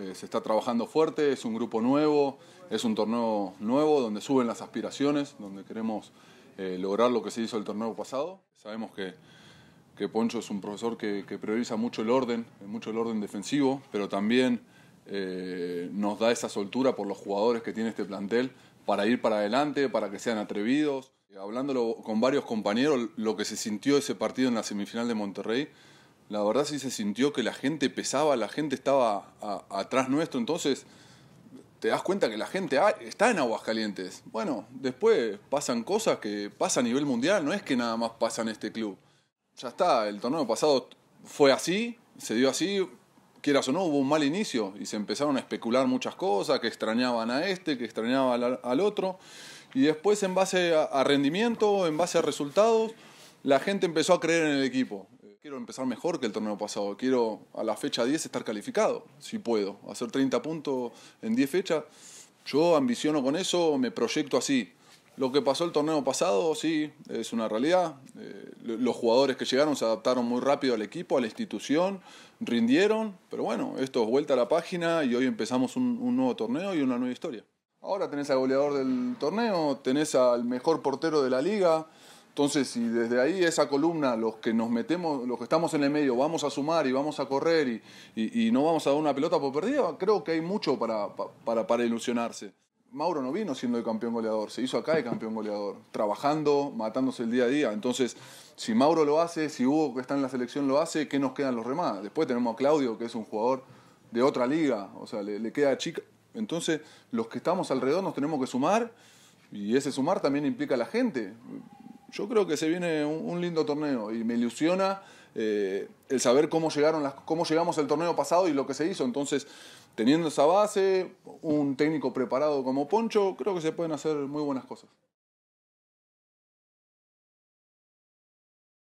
Eh, se está trabajando fuerte, es un grupo nuevo, es un torneo nuevo donde suben las aspiraciones, donde queremos eh, lograr lo que se hizo el torneo pasado. Sabemos que, Poncho es un profesor que, prioriza mucho el orden, mucho el orden defensivo, pero también eh, nos da esa soltura por los jugadores que tiene este plantel para ir para adelante, para que sean atrevidos. Hablándolo con varios compañeros, lo que se sintió ese partido en la semifinal de Monterrey la verdad sí se sintió que la gente pesaba, la gente estaba atrás nuestro, entonces te das cuenta que la gente ah, está en Aguascalientes. Bueno, después pasan cosas que pasan a nivel mundial, no es que nada más pasa en este club. Ya está, el torneo pasado fue así, se dio así, quieras o no, hubo un mal inicio y se empezaron a especular muchas cosas, que extrañaban a este, que extrañaban al, otro, y después en base a rendimiento, en base a resultados, la gente empezó a creer en el equipo. Quiero empezar mejor que el torneo pasado. Quiero a la fecha 10 estar calificado, si puedo. Hacer 30 puntos en 10 fechas. Yo ambiciono con eso, me proyecto así. Lo que pasó el torneo pasado, sí, es una realidad. Eh, los jugadores que llegaron se adaptaron muy rápido al equipo, a la institución, rindieron, pero bueno, esto es vuelta a la página y hoy empezamos un, un nuevo torneo y una nueva historia. Ahora tenés al goleador del torneo, tenés al mejor portero de la liga, entonces, si desde ahí esa columna, los que nos metemos, los que estamos en el medio, vamos a sumar y vamos a correr y, no vamos a dar una pelota por perdida, creo que hay mucho para, para, para ilusionarse. Mauro no vino siendo el campeón goleador, se hizo acá de campeón goleador, trabajando, matándose el día a día. Entonces, si Mauro lo hace, si Hugo que está en la selección lo hace, ¿qué nos quedan los remadas? Después tenemos a Claudio, que es un jugador de otra liga, o sea, le, le queda chica. Entonces, los que estamos alrededor nos tenemos que sumar y ese sumar también implica a la gente. Yo creo que se viene un, lindo torneo y me ilusiona eh, el saber cómo, llegaron las, cómo llegamos al torneo pasado y lo que se hizo. Entonces, teniendo esa base, un técnico preparado como Poncho, creo que se pueden hacer muy buenas cosas.